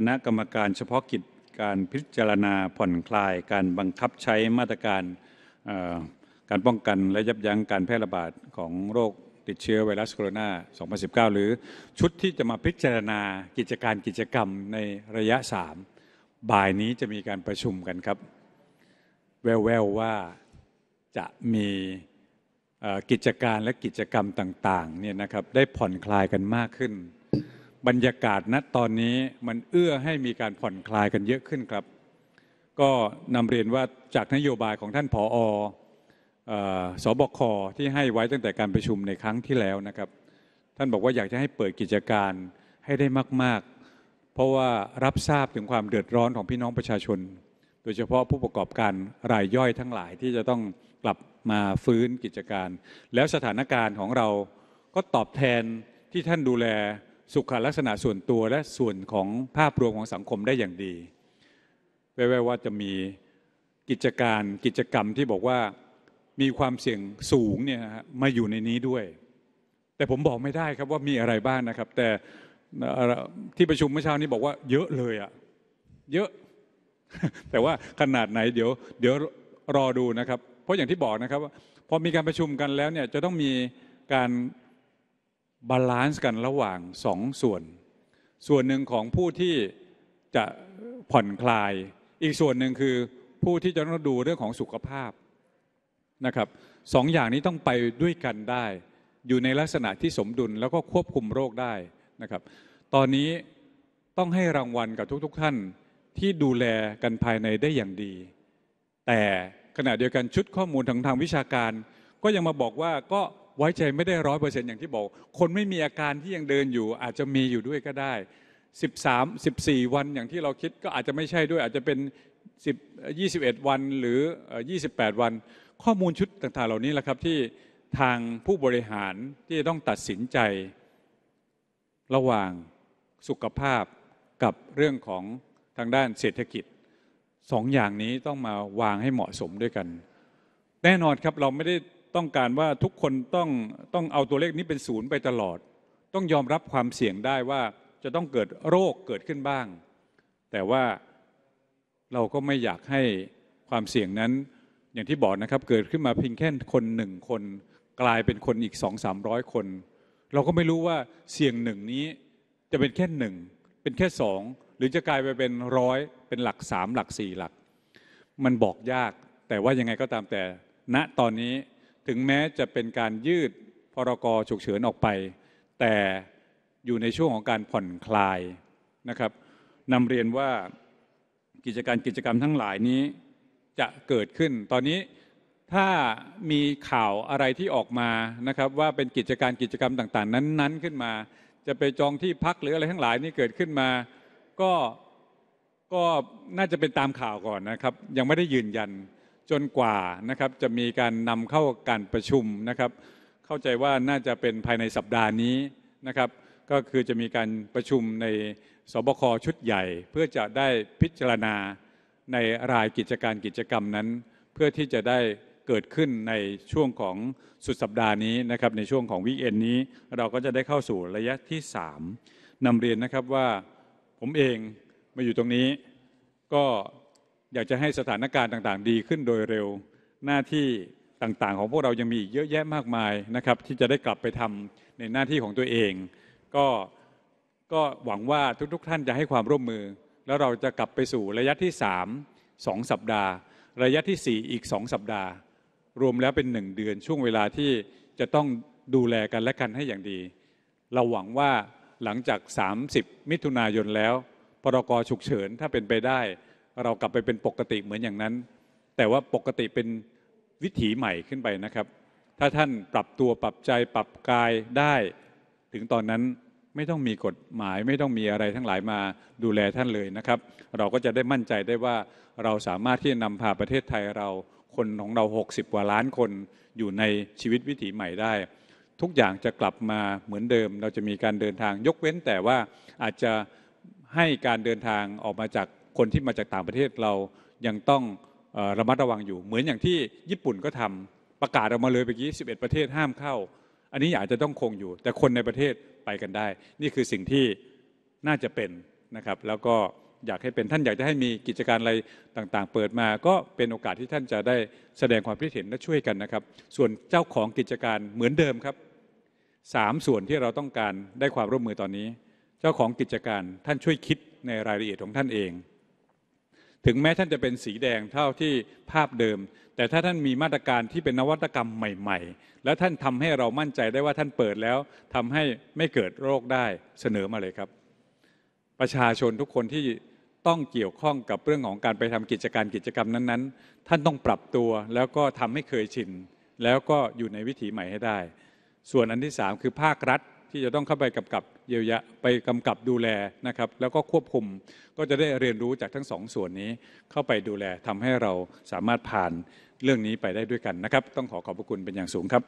คณะกรรมการเฉพาะกิจการพิจารณาผ่อนคลาย การบังคับใช้มาตรการการป้องกันและยับยั้งการแพร่ระบาดของโรคติดเชื้อไวรัสโคโรนา 2019 หรือชุดที่จะมาพิจารณากิจการกิจกรรมในระยะ 3บ่ายนี้จะมีการประชุมกันครับแววววว่าจะมีกิจการและกิจกรรมต่างๆเนี่ยนะครับได้ผ่อนคลายกันมากขึ้นบรรยากาศณตอนนี้มันเอื้อให้มีการผ่อนคลายกันเยอะขึ้นครับ ก็นำเรียนว่าจากนโยบายของท่านผออสบคที่ให้ไว้ตั้งแต่การประชุมในครั้งที่แล้วนะครับ ท่านบอกว่าอยากจะให้เปิดกิจการให้ได้มากๆ เพราะว่ารับทราบถึงความเดือดร้อนของพี่น้องประชาชน โดยเฉพาะผู้ประกอบการรายย่อยทั้งหลายที่จะต้องกลับมาฟื้นกิจการ แล้วสถานการณ์ของเราก็ตอบแทนที่ท่านดูแลสุขลักษณะส่วนตัวและส่วนของภาพรวมของสังคมได้อย่างดี แว่ว่าจะมีกิจการ กิจกรรมที่บอกว่ามีความเสี่ยงสูงเนี่ยมาอยู่ในนี้ด้วย แต่ผมบอกไม่ได้ครับว่ามีอะไรบ้างนะครับ แต่ที่ประชุมเมื่อเช้านี้บอกว่าเยอะเลยอะเยอะ แต่ว่าขนาดไหน เดี๋ยวเดี๋ยวรอดูนะครับ เพราะอย่างที่บอกนะครับว่าพอมีการประชุมกันแล้วเนี่ยจะต้องมีการบาลานซ์กันระหว่างสองส่วน ส่วนหนึ่งของผู้ที่จะผ่อนคลาย อีกส่วนหนึ่งคือผู้ที่จะต้องดูเรื่องของสุขภาพนะครับสองอย่างนี้ต้องไปด้วยกันได้ อยู่ในลักษณะที่สมดุลแล้วก็ควบคุมโรคได้นะครับ ตอนนี้ต้องให้รางวัลกับทุก ๆ ท่านที่ดูแลกันภายในได้อย่างดี แต่ขณะเดียวกันชุดข้อมูลทางทางวิชาการ ก็ยังมาบอกว่าก็ไว้ใจไม่ได้ร้อยเปอร์เซ็นต์อย่างที่บอก คนไม่มีอาการที่ยังเดินอยู่ อาจจะมีอยู่ด้วยก็ได้สิบสามสิบสี่วันอย่างที่เราคิดก็อาจจะไม่ใช่ด้วย อาจจะเป็นสิบยี่สิบเอ็ดวัน หรือยี่สิบแปดวัน ข้อมูลชุดต่าง ๆ เหล่านี้แหละครับที่ทางผู้บริหารที่ต้องตัดสินใจ ระหว่างสุขภาพกับเรื่องของทางด้านเศรษฐกิจสองอย่างนี้ต้องมาวางให้เหมาะสมด้วยกัน แน่นอนครับเราไม่ได้ต้องการว่าทุกคนต้องต้องเอาตัวเลขนี้เป็นศูนย์ไปตลอด ต้องยอมรับความเสี่ยงได้ว่าจะต้องเกิดโรคเกิดขึ้นบ้าง แต่ว่าเราก็ไม่อยากให้ความเสี่ยงนั้น อย่างที่บอกนะครับ เกิดขึ้นมาเพียงแค่คนหนึ่งคน กลายเป็นคนอีกสองสามร้อยคน เราก็ไม่รู้ว่าเสี่ยงหนึ่งนี้จะเป็นแค่หนึ่งเป็นแค่สองหรือจะกลายไปเป็นร้อยเป็นหลักสามหลักสี่หลัก มันบอกยาก แต่ว่ายังไงก็ตามแต่ณนะตอนนี้ถึงแม้จะเป็นการยืดพรกฉุกเฉินออกไป แต่อยู่ในช่วงของการผ่อนคลายนะครับนำเรียนว่ากิจการกิจกรรมทั้งหลายนี้จะเกิดขึ้น ตอนนี้ถ้ามีข่าวอะไรที่ออกมานะครับว่าเป็นกิจการกิจกรรมต่างๆนั้น ๆ ขึ้นมา จะไปจองที่พักหรืออะไรทั้งหลายนี่เกิดขึ้นมา ก็ก็น่าจะเป็นตามข่าวก่อนนะครับ ยังไม่ได้ยืนยันจนกว่านะครับจะมีการนำเข้าการประชุมนะครับ เข้าใจว่าน่าจะเป็นภายในสัปดาห์นี้นะครับ ก็คือจะมีการประชุมในสบคชุดใหญ่ เพื่อจะได้พิจารณาในรายกิจการกิจกรรมนั้น เพื่อที่จะได้เกิดขึ้นในช่วงของสุดสัปดาห์นี้นะครับในช่วงของวิกเอนนี้ เราก็จะได้เข้าสู่ระยะที่ 3 นำเรียนนะครับว่าผมเองมาอยู่ตรงนี้ก็อยากจะให้สถานการณ์ต่างๆ ดีขึ้นโดยเร็ว หน้าที่ต่าง ๆ ของพวกเรา ยังมีเยอะแยะ มากมายนะครับที่จะได้กลับไปทำในหน้าที่ของตัวเอง ก็ก็หวังว่าทุกๆท่านจะให้ความร่วมมือ แล้วเราจะกลับไปสู่ระยะที่ 3 2 สัปดาห์ ระยะที่ 4 อีก 2 สัปดาห์ รวมแล้วเป็น 1 เดือนช่วงเวลาที่จะต้องดูแลกันและกันให้อย่างดี เราหวังว่าหลังจาก 30 มิถุนายนแล้วพรกฉุกเฉินถ้าเป็นไปได้เรากลับไปเป็นปกติเหมือนอย่างนั้น แต่ว่าปกติเป็นวิถีใหม่ขึ้นไปนะครับ ถ้าท่านปรับตัวปรับใจปรับกายได้ ถึงตอนนั้นไม่ต้องมีกฎหมาย ไม่ต้องมีอะไรทั้งหลายมาดูแลท่านเลยนะครับ เราก็จะได้มั่นใจได้ว่าเราสามารถที่จะนำพาประเทศไทยเราคนของเรา 60 กว่าล้านคนอยู่ในชีวิตวิถีใหม่ได้ ทุกอย่างจะกลับมาเหมือนเดิม เราจะมีการเดินทางยกเว้นแต่ว่าอาจจะให้การเดินทางออกมาจากคนที่มาจากต่างประเทศเรายังต้องระมัดระวังอยู่ เหมือนอย่างที่ญี่ปุ่นก็ทำประกาศออกมาเลยเมื่อกี้11ประเทศห้ามเข้า อันนี้อาจจะต้องคงอยู่แต่คนในประเทศไปกันได้ นี่คือสิ่งที่น่าจะเป็นนะครับแล้วก็อยากให้เป็นท่านอยากจะให้มีกิจการอะไรต่างๆ เปิดมาก็เป็นโอกาสที่ท่านจะได้แสดงความคิดเห็นและช่วยกันนะครับส่วนเจ้าของกิจการเหมือนเดิมครับสามส่วนที่เราต้องการได้ความร่วมมือตอนนี้ เจ้าของกิจการท่านช่วยคิดในรายละเอียดของท่านเองถึงแม้ท่านจะเป็นสีแดงเท่าที่ภาพเดิม แต่ถ้าท่านมีมาตรการที่เป็นนวัตกรรมใหม่ๆ แล้วท่านทำให้เรามั่นใจได้ว่าท่านเปิดแล้วทำให้ไม่เกิดโรคได้เสนอมาเลยครับ ประชาชนทุกคนที่ต้องเกี่ยวข้องกับเรื่องของการไปทำกิจการกิจกรรมนั้นๆ ท่านต้องปรับตัวแล้วก็ทำให้เคยชิน แล้วก็อยู่ในวิถีใหม่ให้ได้ ส่วนอันที่ 3 คือภาครัฐที่จะต้องเข้าไปกำกับเยียวยาไปกำกับดูแลนะครับ แล้วก็ควบคุมก็จะได้เรียนรู้จากทั้งสองส่วนนี้ เข้าไปดูแลทำให้เราสามารถผ่านเรื่องนี้ไปได้ด้วยกันนะครับ ต้องขอขอบพระคุณเป็นอย่างสูงครับ